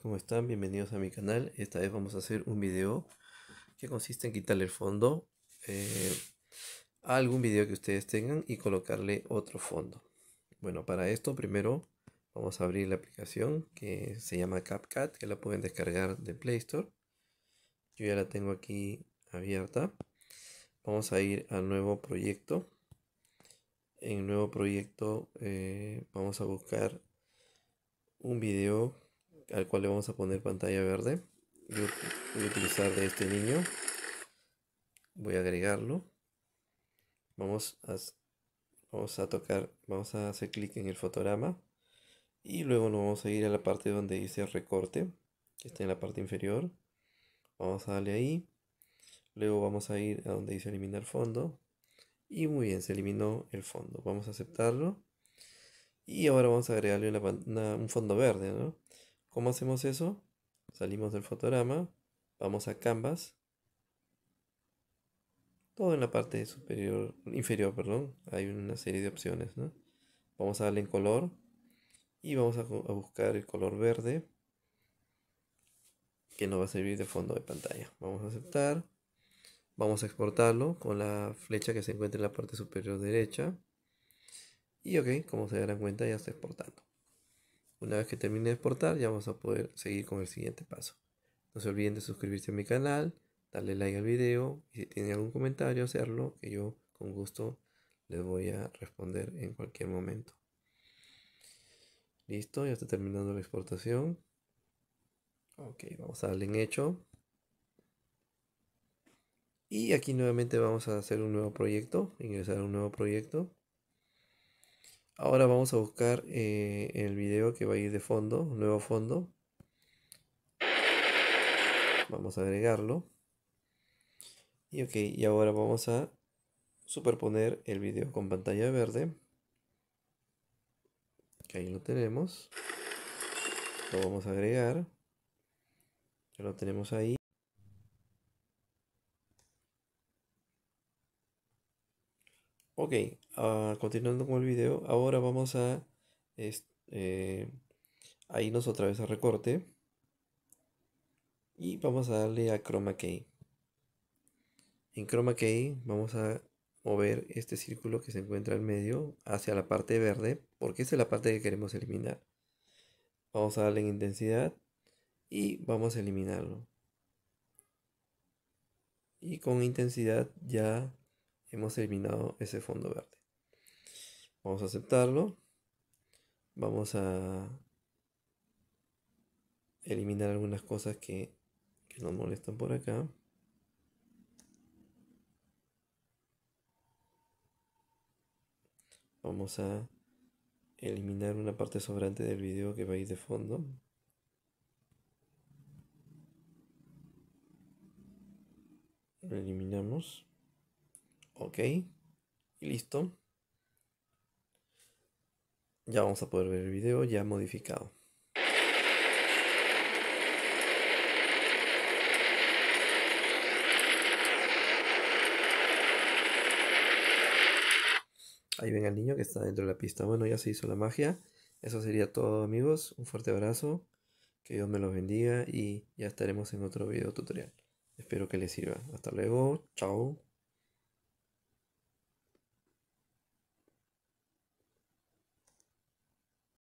¿Cómo están? Bienvenidos a mi canal. Esta vez vamos a hacer un video que consiste en quitarle el fondo eh, a algún video que ustedes tengan y colocarle otro fondo. Bueno, para esto primero vamos a abrir la aplicación que se llama CapCut, que la pueden descargar de Play Store. Yo ya la tengo aquí abierta. Vamos a ir al nuevo proyecto. En nuevo proyecto eh, vamos a buscar un video al cual le vamos a poner pantalla verde. voy a utilizar de este niño. Voy a agregarlo. Vamos a, vamos a tocar, vamos a hacer clic en el fotograma. Y luego nos vamos a ir a la parte donde dice recorte, que está en la parte inferior. Vamos a darle ahí. Luego vamos a ir a donde dice eliminar fondo. Y muy bien, se eliminó el fondo. Vamos a aceptarlo. Y ahora vamos a agregarle un fondo verde, ¿Cómo hacemos eso? Salimos del fotograma, vamos a Canvas. Todo en la parte superior, inferior, perdón, hay una serie de opciones, Vamos a darle en color y vamos a buscar el color verde que nos va a servir de fondo de pantalla. Vamos a aceptar. Vamos a exportarlo con la flecha que se encuentra en la parte superior derecha. Y ok, como se darán cuenta ya está exportando. Una vez que termine de exportar ya vamos a poder seguir con el siguiente paso. No se olviden de suscribirse a mi canal, darle like al video y si tienen algún comentario hacerlo que yo con gusto les voy a responder en cualquier momento. Listo, ya está terminando la exportación. Ok, vamos a darle en hecho. Y aquí nuevamente vamos a hacer un nuevo proyecto, ingresar a un nuevo proyecto. Ahora vamos a buscar eh, el video que va a ir de fondo, nuevo fondo. Vamos a agregarlo. Y ok, y ahora vamos a superponer el video con pantalla verde. Que ahí lo tenemos. Lo vamos a agregar. Ya lo tenemos ahí. Ok, ah, continuando con el video, ahora vamos a, eh, a irnos otra vez a recorte y vamos a darle a chroma key. En chroma key vamos a mover este círculo que se encuentra en medio hacia la parte verde porque esa es la parte que queremos eliminar. Vamos a darle en intensidad y vamos a eliminarlo. Y con intensidad ya hemos eliminado ese fondo verde. Vamos a aceptarlo. Vamos a eliminar algunas cosas que, nos molestan por acá. Vamos a eliminar una parte sobrante del video que va a ir de fondo. Lo eliminamos. Ok. Y listo. Ya vamos a poder ver el video ya modificado. Ahí ven al niño que está dentro de la pista. Bueno, ya se hizo la magia. Eso sería todo amigos. Un fuerte abrazo. Que Dios me los bendiga y ya estaremos en otro video tutorial. Espero que les sirva. Hasta luego. Chao.